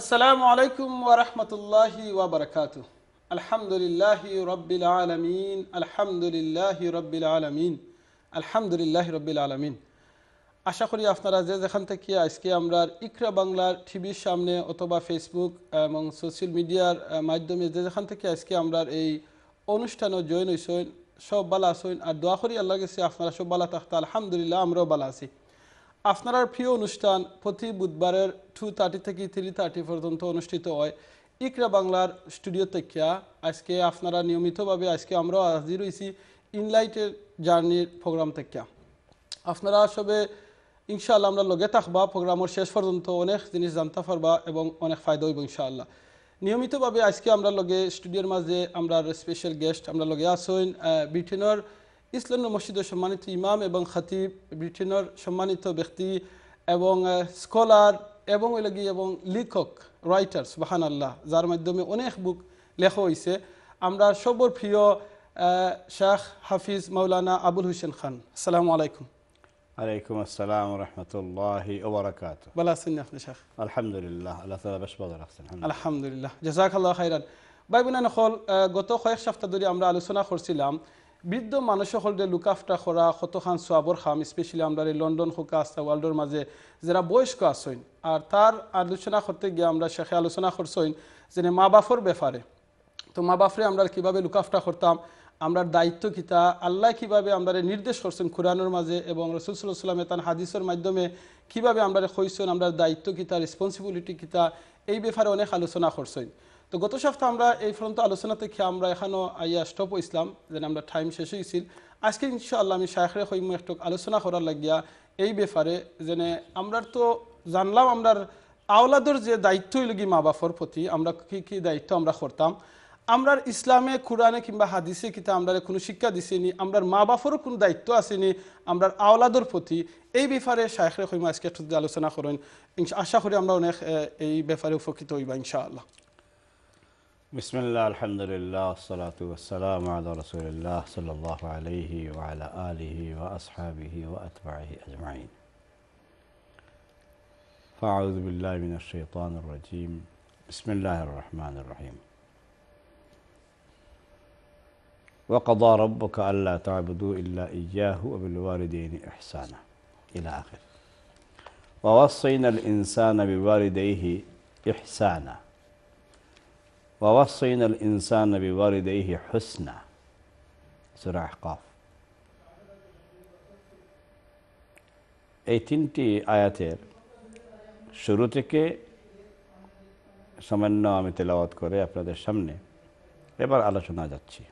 আসসালামু আলাইকুম ওরহমতুল্লাহি ওবরকাত আলহামদুলিল্লাহ রব্বিল আলমিন আলহামদুলিল্লাহ রব্বিল আলমিন আলহামদুলিল্লাহ রব্বিল আলমিন আশা করি আপনারা যে যেখান থেকে আজকে আমরা ইকরা বাংলার টিভির সামনে অথবা ফেসবুক এবং সোশ্যাল মিডিয়ার মাধ্যমে যে যেখান থেকে আজকে আমরা এই অনুষ্ঠানও জয়েন হইসইন সব বালা আসইন আর দোয়া করি আল্লাহ গেছে আপনারা সব বালা থাকতে আলহামদুলিল্লাহ আমরাও বালা আছি আপনার প্রিয় অনুষ্ঠান প্রতি বুধবারের টু থার্টি থেকে থ্রি থার্টি পর্যন্ত অনুষ্ঠিত হয় ইকরা বাংলার স্টুডিও থেকে আজকে আপনারা নিয়মিতভাবে আজকে আমরা হাজির হয়েছি ইনলাইটের জার্নির প্রোগ্রাম থেকে আপনারা সবে ইনশাআল্লাহ আমরা লগে থাকবা প্রোগ্রামের শেষ পর্যন্ত অনেক জিনিস জানতে পারবা এবং অনেক ফায়দা হইব ইনশাআল্লাহ নিয়মিতভাবে আজকে আমরা লগে স্টুডিওর মাঝে আমরা স্পেশাল গেস্ট আমরা লগে আসইন ব্রিটেনের ইসলাম মসজিদের সম্মানিত ইমাম এবং খাতিব ব্রিটেনের সম্মানিত ব্যক্তি এবং স্কলার এবং ওই লাগি এবং লেখক রাইটার সুবাহান আল্লাহ যার মাধ্যমে অনেক বুক লেখা হয়েছে আমরা সবর প্রিয় শাহ হাফিজ মৌলানা আবুল হুসেন খান আসসালামু আলাইকুম আলাইকুম আসসালাম রহমতুল্লাহ আলহামদুলিল্লাহ আলহামদুলিল্লাহ জাজাক আল্লাহ খাইরান ভাই বোন হল গত কয়েক সপ্তাহ ধরে আমরা আলোচনা করছিলাম বৃদ্ধ মানুষ যে লুক আফটার করা শতখান চোৱাবৰ খাম স্পেচিয়েলি আমাৰ এই লণ্ডন শুকা আছে ওয়ার্ল্ডর মাঝে যারা বয়স্ক আসইন আর তার আলোচনা করতে গিয়ে আমরা শেষে আলোচনা করছইন যে মা বাফর ব্যাপারে তো মা বাফরে আমরা কীভাবে লুকাফটা করতাম আমরা দায়িত্ব কিতা আল্লাহ কিভাবে আমরা নির্দেশ করছেন কোরআনের মাঝে এবং রসুল্লাহ সাল্লামে তার হাদিসের মাধ্যমে কিভাবে আমরা কইছেন আমরা দায়িত্ব কিতা রেসপন্সিবিলিটি কিতা এই ব্যাপারে অনেক আলোচনা করছেন তো গত সপ্তাহ আমরা এই ফ্রন্ত আলোচনা থেকে আমরা এখানেও আইয়া স্টপ ইসলাম যেন আমরা টাইম শেষ হয়েছিল আজকে ইনশাআল্লাহ আমি শাহরে হইম একটু আলোচনা করার লাগিয়া এই ব্যাপারে যেন আমরা তো জানলাম আমরার আওলাদর যে দায়িত্ব হইলগি মা বাফর প্রতি আমরা কি কি দায়িত্ব আমরা করতাম আমরার ইসলামে কুরআনে কিংবা হাদিসে কিতা আমরা কোনো শিক্ষা দিছেনি আমরার মা বাফরও কোনো দায়িত্ব আসেনি আমরার আওলাদর প্রতি এই ব্যাপারে শাহরে হইম আজকে একটু আলোচনা করেন আশা করি আমরা অনেক এই ব্যাপারে উপকৃত হইবা ইনশাআল্লাহ بسم الله الحمد لله الصلاة والسلام على رسول الله صلى الله عليه وعلى آله وأصحابه وأتباعه أجمعين فأعوذ بالله من الشيطان الرجيم بسم الله الرحمن الرحيم وقضى ربك ألا تعبدوا إلا إياه وبالوالدين إحسانا إلى آخره ووصينا الإنسان بوالديه إحسانا ওয়াসইন আল ইনসান নবী ওয়ারিদেহি হুসনা এই তিনটি আয়াতের শুরু থেকে সামান্য আমি তেলাওয়াত করে আপনাদের সামনে এবার আলোচনা যাচ্ছি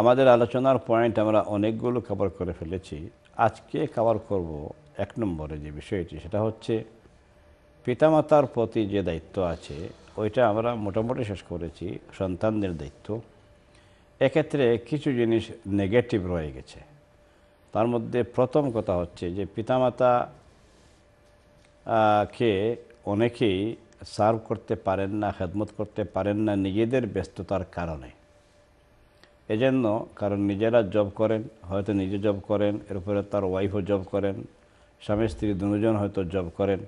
আমাদের আলোচনার পয়েন্ট আমরা অনেকগুলো কভার করে ফেলেছি আজকে কভার করব এক নম্বরে যে বিষয়টি সেটা হচ্ছে পিতামাতার প্রতি যে দায়িত্ব আছে ওইটা আমরা মোটামুটি শেষ করেছি সন্তানদের দায়িত্ব এক্ষেত্রে কিছু জিনিস নেগেটিভ রয়ে গেছে তার মধ্যে প্রথম কথা হচ্ছে যে পিতামাতা কে অনেকেই সার্ভ করতে পারেন না খেদমত করতে পারেন না নিজেদের ব্যস্ততার কারণে এজন্য কারণ নিজেরা জব করেন হয়তো নিজে জব করেন এর উপরে তার ওয়াইফও জব করেন স্বামী স্ত্রী দুজন হয়তো জব করেন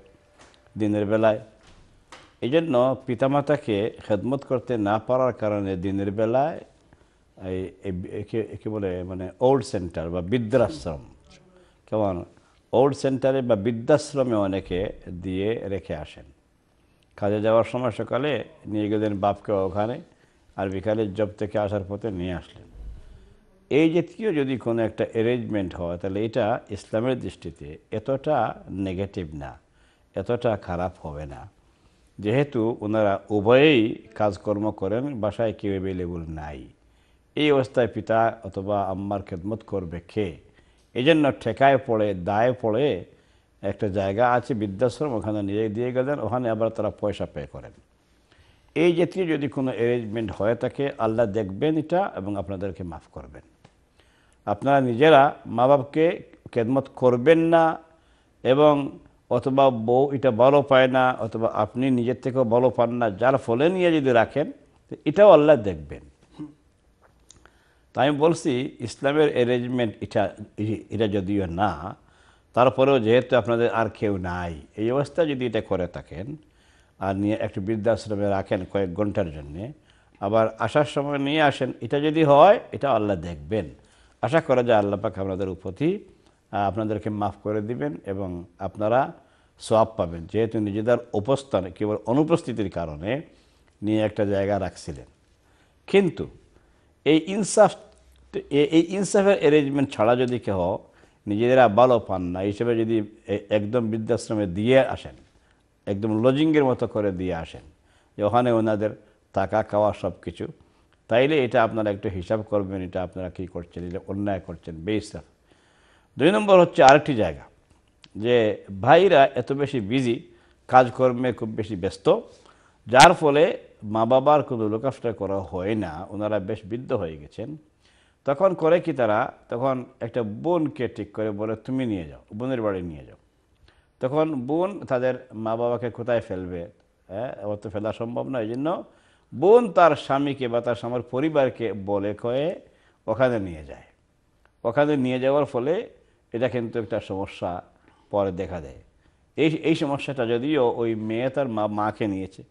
দিনের বেলায় এই জন্য পিতামাতাকে খেদমত করতে না পারার কারণে দিনের বেলায় এই কী বলে মানে ওল্ড সেন্টার বা বৃদ্ধাশ্রম কেমন ওল্ড সেন্টারে বা বৃদ্ধাশ্রমে অনেকে দিয়ে রেখে আসেন কাজে যাওয়ার সময় সকালে নিয়ে গেলেন বাপকে ওখানে আর বিকালে জব থেকে আসার পথে নিয়ে আসলেন এই জাতীয় যদি কোনো একটা অ্যারেঞ্জমেন্ট হয় তাহলে এটা ইসলামের দৃষ্টিতে এতটা নেগেটিভ না এতটা খারাপ হবে না যেহেতু ওনারা উভয়েই কাজকর্ম করেন বাসায় কেউ অ্যাভেলেবল নাই এই অবস্থায় পিতা অথবা আম্মার খেদমত করবে খে এই জন্য ঠেকায় পড়ে দায়ে পড়ে একটা জায়গা আছে বৃদ্ধাশ্রম ওখানে নিয়ে দিয়ে গেলেন ওখানে আবার তারা পয়সা পে করেন এই জাতীয় যদি কোনো অ্যারেঞ্জমেন্ট হয়ে থাকে আল্লাহ দেখবেন এটা এবং আপনাদেরকে মাফ করবেন আপনারা নিজেরা মা বাপকে খেদমত করবেন না এবং অথবা বউ এটা বলো পায় না অথবা আপনি নিজের থেকেও বলো পান না যার ফলে নিয়ে যদি রাখেন এটাও আল্লাহ দেখবেন তাই আমি বলছি ইসলামের অ্যারেঞ্জমেন্ট এটা এটা যদিও না তারপরেও যেহেতু আপনাদের আর কেউ নাই এই অবস্থা যদি এটা করে থাকেন আর নিয়ে একটু বৃদ্ধাশ্রমে রাখেন কয়েক ঘন্টার জন্যে আবার আসার সময় নিয়ে আসেন এটা যদি হয় এটা আল্লাহ দেখবেন আশা করা যায় আল্লাহ আপনাদের উপতি আপনাদেরকে মাফ করে দিবেন এবং আপনারা সোয়াব পাবেন যেহেতু নিজেদের উপস্থানে কেবল অনুপস্থিতির কারণে নিয়ে একটা জায়গা রাখছিলেন কিন্তু এই ইনসাফ এই ইনসাফের অ্যারেঞ্জমেন্ট ছাড়া যদি কেহ নিজেরা ভালো পান না হিসেবে যদি একদম বৃদ্ধাশ্রমে দিয়ে আসেন একদম লজিংয়ের মতো করে দিয়ে আসেন যে ওখানে ওনাদের থাকা খাওয়া সব কিছু তাইলে এটা আপনারা একটু হিসাব করবেন এটা আপনারা কী করছেন এটা অন্যায় করছেন বেইসাফ দুই নম্বর হচ্ছে আরেকটি জায়গা যে ভাইরা এত বেশি বিজি কাজকর্মে খুব বেশি ব্যস্ত যার ফলে মা বাবার কোনো লোকাফটা করা হয় না ওনারা বেশ বৃদ্ধ হয়ে গেছেন তখন করে কি তারা তখন একটা বোনকে ঠিক করে বলে তুমি নিয়ে যাও বোনের বাড়ি নিয়ে যাও তখন বোন তাদের মা বাবাকে কোথায় ফেলবে হ্যাঁ অত ফেলা সম্ভব নয় এই জন্য বোন তার স্বামীকে বা তার স্বামীর পরিবারকে বলে কয়ে ওখানে নিয়ে যায় ওখানে নিয়ে যাওয়ার ফলে এটা কিন্তু একটা সমস্যা পরে দেখা দেয় এই এই সমস্যাটা যদিও ওই মেয়ে তার মা মাকে নিয়েছে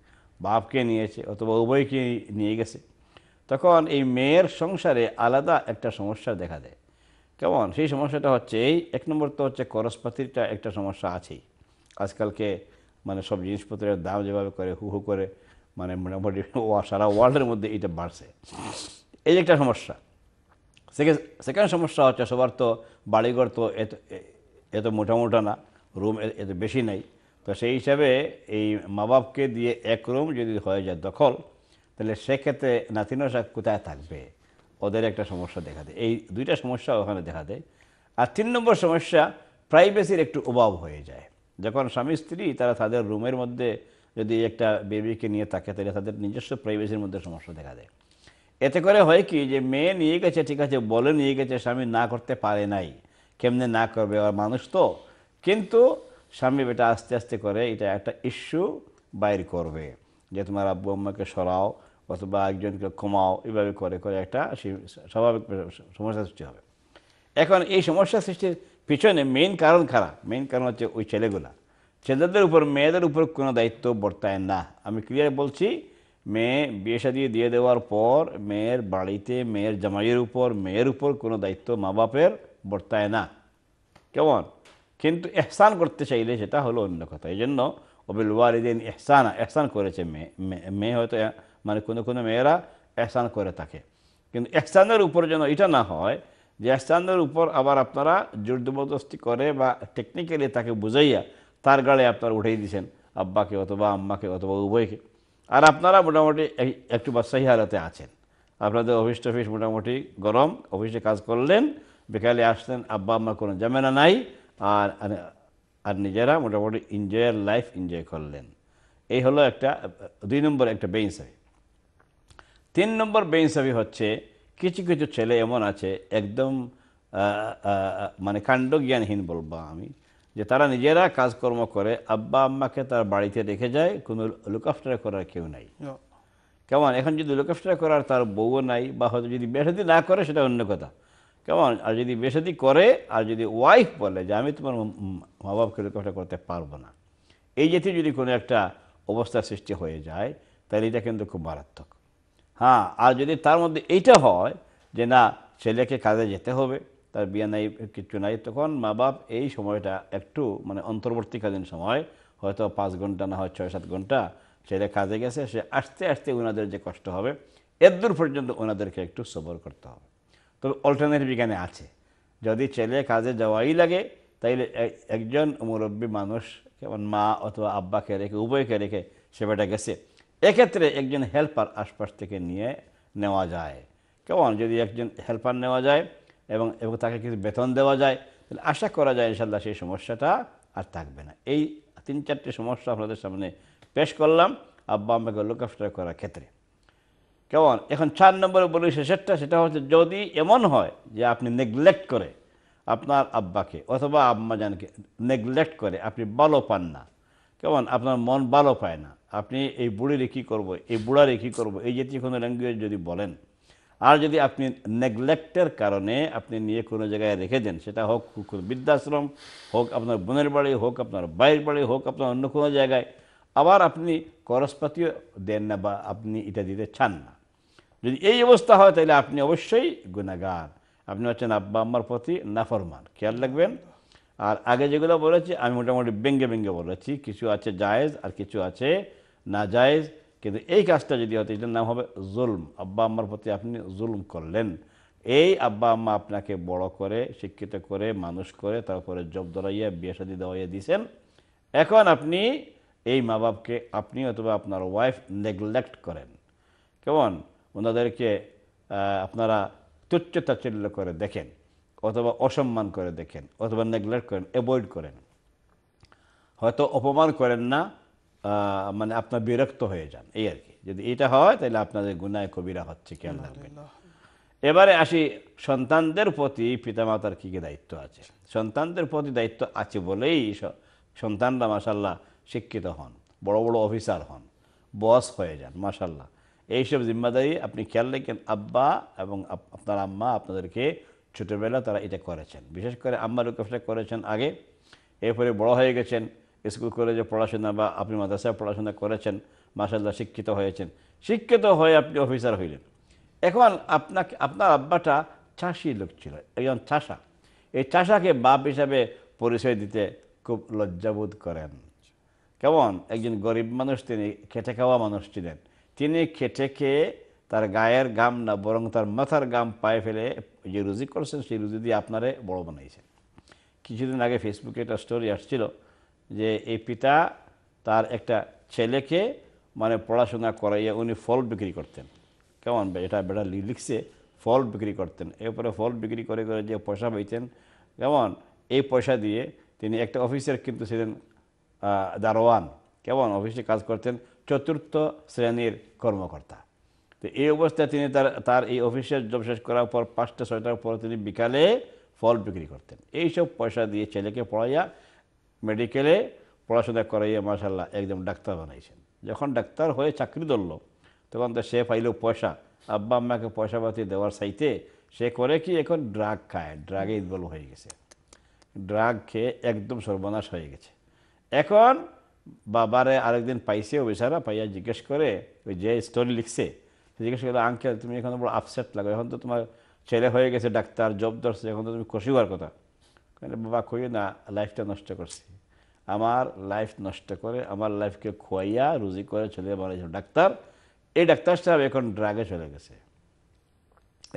বাপকে নিয়েছে অথবা উভয়কে নিয়ে গেছে তখন এই মেয়ের সংসারে আলাদা একটা সমস্যা দেখা দেয় কেমন সেই সমস্যাটা হচ্ছে এই এক নম্বর তো হচ্ছে খরচপাতিরটা একটা সমস্যা আছেই আজকালকে মানে সব জিনিসপত্রের দাম যেভাবে করে হু হু করে মানে মোটামুটি সারা ওয়ার্ল্ডের মধ্যে এটা বাড়ছে এই একটা সমস্যা সেকেন্ড সমস্যা হচ্ছে সবার তো বাড়িঘর তো এত এত মোটা না রুম এত বেশি নাই তো সেই হিসাবে এই মা বাপকে দিয়ে এক রুম যদি হয়ে যায় দখল তাহলে সেক্ষেত্রে নাতিনসা কোথায় থাকবে ওদের একটা সমস্যা দেখা দেয় এই দুইটা সমস্যা ওখানে দেখা দেয় আর তিন নম্বর সমস্যা প্রাইভেসির একটু অভাব হয়ে যায় যখন স্বামী স্ত্রী তারা তাদের রুমের মধ্যে যদি একটা বেবিকে নিয়ে থাকে তাহলে তাদের নিজস্ব প্রাইভেসির মধ্যে সমস্যা দেখা দেয় এতে করে হয় কি যে মেয়ে নিয়ে গেছে ঠিক আছে বলে নিয়ে গেছে স্বামী না করতে পারে নাই কেমনে না করবে আর মানুষ তো কিন্তু স্বামী বেটা আস্তে আস্তে করে এটা একটা ইস্যু বাইর করবে যে তোমার আব্বু আম্মাকে সরাও অথবা একজনকে কমাও এভাবে করে করে একটা স্বাভাবিক সমস্যা সৃষ্টি হবে এখন এই সমস্যা সৃষ্টির পিছনে মেইন কারণ খারাপ মেইন কারণ হচ্ছে ওই ছেলেগুলা ছেলেদের উপর মেয়েদের উপর কোনো দায়িত্ব বর্তায় না আমি ক্লিয়ার বলছি মেয়ে বিয়ে সাজিয়ে দিয়ে দেওয়ার পর মেয়ের বাড়িতে মেয়ের জামাইয়ের উপর মেয়ের উপর কোনো দায়িত্ব মা বাপের বর্তায় না কেমন কিন্তু এহসান করতে চাইলে সেটা হলো অন্য কথা এই জন্য অবিল ওয়ারিদিন এহসান এহসান করেছে মেয়ে মেয়ে হয়তো মানে কোনো কোনো মেয়েরা এহসান করে থাকে কিন্তু এহসানের উপর যেন এটা না হয় যে এহসানের উপর আবার আপনারা জোর জবরদস্তি করে বা টেকনিক্যালি তাকে বুঝাইয়া তার গাড়ে আপনারা উঠিয়ে দিয়েছেন আব্বাকে অথবা আম্মাকে অথবা উভয়কে আর আপনারা মোটামুটি একটু বাদশাহী হালাতে আছেন আপনাদের অফিস টফিস মোটামুটি গরম অফিসে কাজ করলেন বিকালে আসলেন আব্বা আম্মা কোনো জামেনা নাই আর আর নিজেরা মোটামুটি এনজয়ের লাইফ এনজয় করলেন এই হলো একটা দুই নম্বর একটা বেঞ্চাবি তিন নম্বর বেঞ্চাবি হচ্ছে কিছু কিছু ছেলে এমন আছে একদম মানে কাণ্ডজ্ঞানহীন বলবো আমি যে তারা নিজেরা কাজকর্ম করে আব্বা আম্মাকে তার বাড়িতে রেখে যায় কোনো লুকাফটারা করার কেউ নাই কেমন এখন যদি লুকাফটারা করার তার বউও নাই বা হয়তো যদি বেসাদি না করে সেটা অন্য কথা কেমন আর যদি বেসাদি করে আর যদি ওয়াইফ বলে যে আমি তোমার মা বাবাকে লুকাফটা করতে পারবো না এই জাতীয় যদি কোনো একটা অবস্থার সৃষ্টি হয়ে যায় তাহলে এটা কিন্তু খুব মারাত্মক হ্যাঁ আর যদি তার মধ্যে এইটা হয় যে না ছেলেকে কাজে যেতে হবে তার বিয়ে নাই কিচ্ছু নাই তখন মা বাপ এই সময়টা একটু মানে অন্তর্বর্তীকালীন সময় হয়তো পাঁচ ঘন্টা না হয় ছয় সাত ঘন্টা ছেলে কাজে গেছে সে আস্তে আস্তে ওনাদের যে কষ্ট হবে এদূর পর্যন্ত ওনাদেরকে একটু সবর করতে হবে তবে অল্টারনেটিভ এখানে আছে যদি ছেলে কাজে যাওয়াই লাগে তাইলে একজন মুরব্বী মানুষ কেমন মা অথবা আব্বাকে রেখে উভয়কে রেখে সেবাটা গেছে এক্ষেত্রে একজন হেল্পার আশপাশ থেকে নিয়ে নেওয়া যায় কেমন যদি একজন হেল্পার নেওয়া যায় এবং এবং তাকে কিছু বেতন দেওয়া যায় তাহলে আশা করা যায় ইনশাল্লাহ সেই সমস্যাটা আর থাকবে না এই তিন চারটে সমস্যা আপনাদের সামনে পেশ করলাম আব্বা আম্মাকে লোকাফটা করার ক্ষেত্রে কেমন এখন চার নম্বরে বলি শেষেরটা সেটা হচ্ছে যদি এমন হয় যে আপনি নেগলেক্ট করে আপনার আব্বাকে অথবা আম্মা জানকে নেগলেক্ট করে আপনি ভালো পান না কেমন আপনার মন ভালো পায় না আপনি এই রে কী করবো এই বুড়ারে কী করবো এই জাতীয় কোনো ল্যাঙ্গুয়েজ যদি বলেন আর যদি আপনি নেগলেক্টের কারণে আপনি নিয়ে কোনো জায়গায় রেখে দেন সেটা হোক বৃদ্ধাশ্রম হোক আপনার বোনের বাড়ি হোক আপনার বাইরের বাড়ি হোক আপনার অন্য কোনো জায়গায় আবার আপনি করসপাতিও দেন না বা আপনি এটা দিতে চান না যদি এই অবস্থা হয় তাহলে আপনি অবশ্যই গুণাগার আপনি হচ্ছেন আব্বা আম্মার প্রতি নাফরমান খেয়াল রাখবেন আর আগে যেগুলো বলেছি আমি মোটামুটি বেঙ্গে বেঙ্গে বলেছি কিছু আছে জায়েজ আর কিছু আছে না জায়েজ কিন্তু এই কাজটা যদি হতো এটার নাম হবে জুলম আব্বা আম্মার প্রতি আপনি জুলম করলেন এই আব্বা আম্মা আপনাকে বড় করে শিক্ষিত করে মানুষ করে তারপরে জব দরাইয়া বিয়ে সাদি দেওয়াইয়া দিয়েছেন এখন আপনি এই মা বাপকে আপনি অথবা আপনার ওয়াইফ নেগলেক্ট করেন কেমন ওনাদেরকে আপনারা তুচ্ছ তাচ্ছল্য করে দেখেন অথবা অসম্মান করে দেখেন অথবা নেগলেক্ট করেন অ্যাভয়েড করেন হয়তো অপমান করেন না মানে আপনার বিরক্ত হয়ে যান এই আর কি যদি এটা হয় তাহলে আপনাদের গুনায় কবিরা হচ্ছে কেন আল্লাহ এবারে আসি সন্তানদের প্রতি পিতামাতার কী কী দায়িত্ব আছে সন্তানদের প্রতি দায়িত্ব আছে বলেই সন্তানরা মাসাল্লাহ শিক্ষিত হন বড় বড় অফিসার হন বস হয়ে যান মাসাল্লাহ এইসব জিম্মাদারি আপনি খেয়াল রাখেন আব্বা এবং আপনার আম্মা আপনাদেরকে ছোটোবেলা তারা এটা করেছেন বিশেষ করে আম্মা রুকেফটা করেছেন আগে এরপরে বড় হয়ে গেছেন স্কুল কলেজে পড়াশোনা বা আপনি মাদ্রাসায় পড়াশোনা করেছেন মাসাল্লাহ শিক্ষিত হয়েছেন শিক্ষিত হয়ে আপনি অফিসার হইলেন এখন আপনাকে আপনার আব্বাটা চাষি লোক ছিল একজন চাষা এই চাষাকে বাপ হিসাবে পরিচয় দিতে খুব লজ্জাবোধ করেন কেমন একজন গরিব মানুষ তিনি খেটে খাওয়া মানুষ ছিলেন তিনি খেটে খেয়ে তার গায়ের গাম না বরং তার মাথার গাম পায়ে ফেলে যে রুজি করছেন সেই রুজি দিয়ে আপনারে বড় বানাইছেন কিছুদিন আগে ফেসবুকে একটা স্টোরি আসছিল যে এই পিতা তার একটা ছেলেকে মানে পড়াশোনা করাইয়া উনি ফল বিক্রি করতেন কেমন এটা বেটা লিখছে ফল বিক্রি করতেন এরপরে ফল বিক্রি করে করে যে পয়সা পাইতেন কেমন এই পয়সা দিয়ে তিনি একটা অফিসের কিন্তু ছিলেন দারোয়ান কেমন অফিসে কাজ করতেন চতুর্থ শ্রেণীর কর্মকর্তা তো এই অবস্থায় তিনি তার তার এই অফিসের জব শেষ করার পর পাঁচটা ছয়টার পর তিনি বিকালে ফল বিক্রি করতেন এইসব পয়সা দিয়ে ছেলেকে পড়াইয়া মেডিকেলে পড়াশোনা করাইয়া মাশাল্লাহ একদম ডাক্তার বানাইছেন যখন ডাক্তার হয়ে চাকরি ধরল তখন তো সে পাইল পয়সা আব্বা আম্মাকে পয়সা পাতি দেওয়ার চাইতে সে করে কি এখন ড্রাগ খায় ড্রাগে ইনভলভ হয়ে গেছে ড্রাগ খেয়ে একদম সর্বনাশ হয়ে গেছে এখন বাবারে আরেকদিন পাইছে ও বেচারা পাইয়া জিজ্ঞেস করে ওই যে স্টোরি লিখছে জিজ্ঞেস করে আঙ্কেল তুমি এখন বড় আপসেট লাগো এখন তো তোমার ছেলে হয়ে গেছে ডাক্তার জব ধরছে এখন তো তুমি খুশি হওয়ার কথা বাবা কই না লাইফটা নষ্ট করছি আমার লাইফ নষ্ট করে আমার লাইফকে খোয়াইয়া রুজি করে চলে বাড়িয়েছিল ডাক্তার এই ডাক্তার সাহেব এখন ড্রাগে চলে গেছে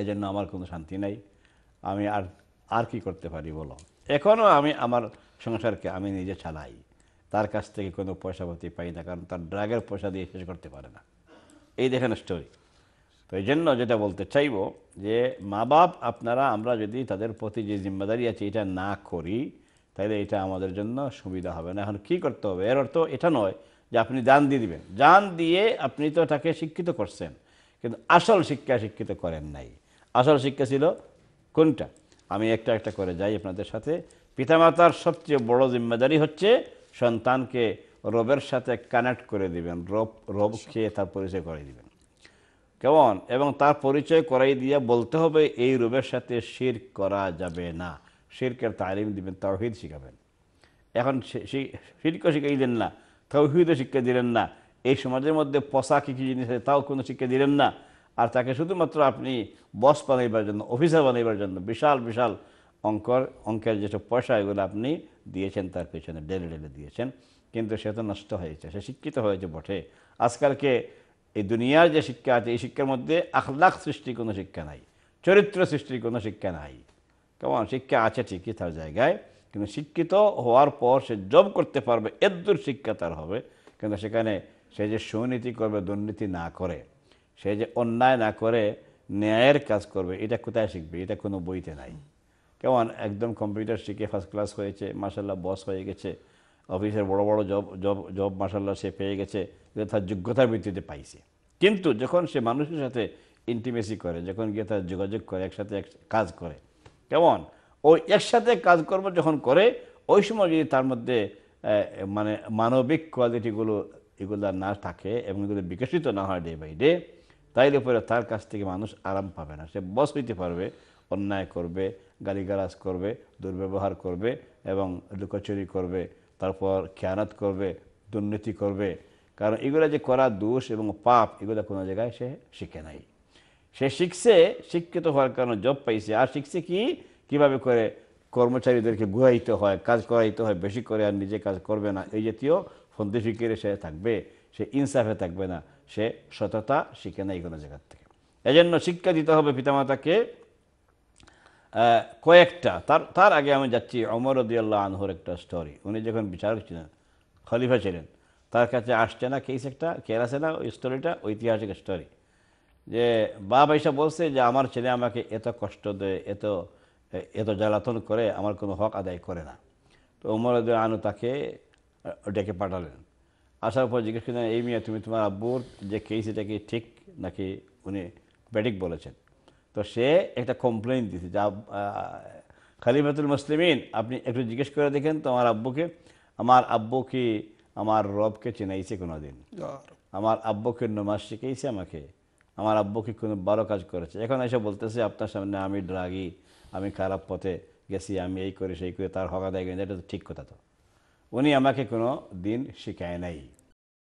এই জন্য আমার কোনো শান্তি নাই আমি আর আর কি করতে পারি বলো এখনও আমি আমার সংসারকে আমি নিজে চালাই তার কাছ থেকে কোনো পয়সা পাতি পাই না কারণ তার ড্রাগের পয়সা দিয়ে শেষ করতে পারে না এই দেখেন স্টোরি তো এই জন্য যেটা বলতে চাইব যে মা বাপ আপনারা আমরা যদি তাদের প্রতি যে জিম্মাদারি আছে এটা না করি তাহলে এটা আমাদের জন্য সুবিধা হবে না এখন কি করতে হবে এর অর্থ এটা নয় যে আপনি দান দিয়ে দিবেন দান দিয়ে আপনি তো তাকে শিক্ষিত করছেন কিন্তু আসল শিক্ষা শিক্ষিত করেন নাই আসল শিক্ষা ছিল কোনটা আমি একটা একটা করে যাই আপনাদের সাথে পিতামাতার সবচেয়ে বড় জিম্মেদারি হচ্ছে সন্তানকে রবের সাথে কানেক্ট করে দিবেন রব খেয়ে তার পরিচয় করে দিবেন কেমন এবং তার পরিচয় করাই দিয়ে বলতে হবে এই রূপের সাথে শির করা যাবে না শিরকের তালিম দিবেন তাওহিদ শিখাবেন এখন শিরকও শিখাইলেন না তৌহিদও শিক্ষা দিলেন না এই সমাজের মধ্যে পশা কী কী জিনিস আছে তাও কোনো শিক্ষা দিলেন না আর তাকে শুধুমাত্র আপনি বস বানাইবার জন্য অফিসার বানাইবার জন্য বিশাল বিশাল অঙ্কর অঙ্কের যেসব পয়সা এগুলো আপনি দিয়েছেন তার পেছনে ডেলে ডেলে দিয়েছেন কিন্তু সে তো নষ্ট হয়েছে সে শিক্ষিত হয়েছে বটে আজকালকে এই দুনিয়ার যে শিক্ষা আছে এই শিক্ষার মধ্যে আখলাখ সৃষ্টির কোনো শিক্ষা নাই চরিত্র সৃষ্টির কোনো শিক্ষা নাই কেমন শিক্ষা আছে ঠিকই তার জায়গায় কিন্তু শিক্ষিত হওয়ার পর সে জব করতে পারবে এদ্দুর শিক্ষা তার হবে কিন্তু সেখানে সে যে সুনীতি করবে দুর্নীতি না করে সে যে অন্যায় না করে ন্যায়ের কাজ করবে এটা কোথায় শিখবে এটা কোনো বইতে নাই কেমন একদম কম্পিউটার শিখে ফার্স্ট ক্লাস হয়েছে মার্শাল্লাহ বস হয়ে গেছে অফিসের বড় বড় জব জব জব মার্শাল্লাহ সে পেয়ে গেছে তার যোগ্যতার ভিত্তিতে পাইছে কিন্তু যখন সে মানুষের সাথে ইন্টিমেসি করে যখন গিয়ে তার যোগাযোগ করে একসাথে কাজ করে কেমন ওই একসাথে কাজকর্ম যখন করে ওই সময় যদি তার মধ্যে মানে মানবিক কোয়ালিটিগুলো এগুলো না থাকে এবং এগুলো বিকশিত না হয় ডে বাই ডে তাইলে উপরে তার কাছ থেকে মানুষ আরাম পাবে না সে বস হইতে পারবে অন্যায় করবে গালিগালাজ করবে দুর্ব্যবহার করবে এবং লুকোচুরি করবে তারপর খেয়ানাত করবে দুর্নীতি করবে কারণ এগুলো যে করা দোষ এবং পাপ এগুলো কোনো জায়গায় সে শিখে নাই সে শিখছে শিক্ষিত হওয়ার কারণে জব পাইছে আর শিখছে কি কিভাবে করে কর্মচারীদেরকে গুহাইতে হয় কাজ করাইতে হয় বেশি করে আর নিজে কাজ করবে না এই জাতীয় ফন্দি ফিকিরে সে থাকবে সে ইনসাফে থাকবে না সে সততা শিখে নাই কোনো জায়গার থেকে এজন্য শিক্ষা দিতে হবে পিতামাতাকে কয়েকটা তার তার আগে আমি যাচ্ছি অমর উদ্দিয়াল্লাহ আনহর একটা স্টোরি উনি যখন বিচারক ছিলেন খলিফা ছিলেন তার কাছে আসছে না কেস একটা খেয়াল আসে না ওই স্টোরিটা ঐতিহাসিক স্টোরি যে বাপ এসে বলছে যে আমার ছেলে আমাকে এত কষ্ট দেয় এত এত জ্বালাতন করে আমার কোনো হক আদায় করে না তো উমর আনু তাকে ডেকে পাঠালেন আসার পর জিজ্ঞেস করলেন এই মেয়ে তুমি তোমার আব্বুর যে কেস এটা কি ঠিক নাকি উনি ব্যাটিক বলেছেন তো সে একটা কমপ্লেন দিতে যা খালিমাতুল মুসলিমিন আপনি একটু জিজ্ঞেস করে দেখেন তোমার আব্বুকে আমার আব্বু কি আমার রবকে চিনাইছে কোনো দিন আমার আব্বুকে নমাজ শিখেছে আমাকে আমার আব্বুকে কোনো বারো কাজ করেছে এখন এসে বলতেছে আপনার সামনে আমি ড্রাগি আমি খারাপ পথে গেছি আমি এই করে সেই করে তার হকা দেয় এটা তো ঠিক কথা তো উনি আমাকে কোনো দিন শিখায় নাই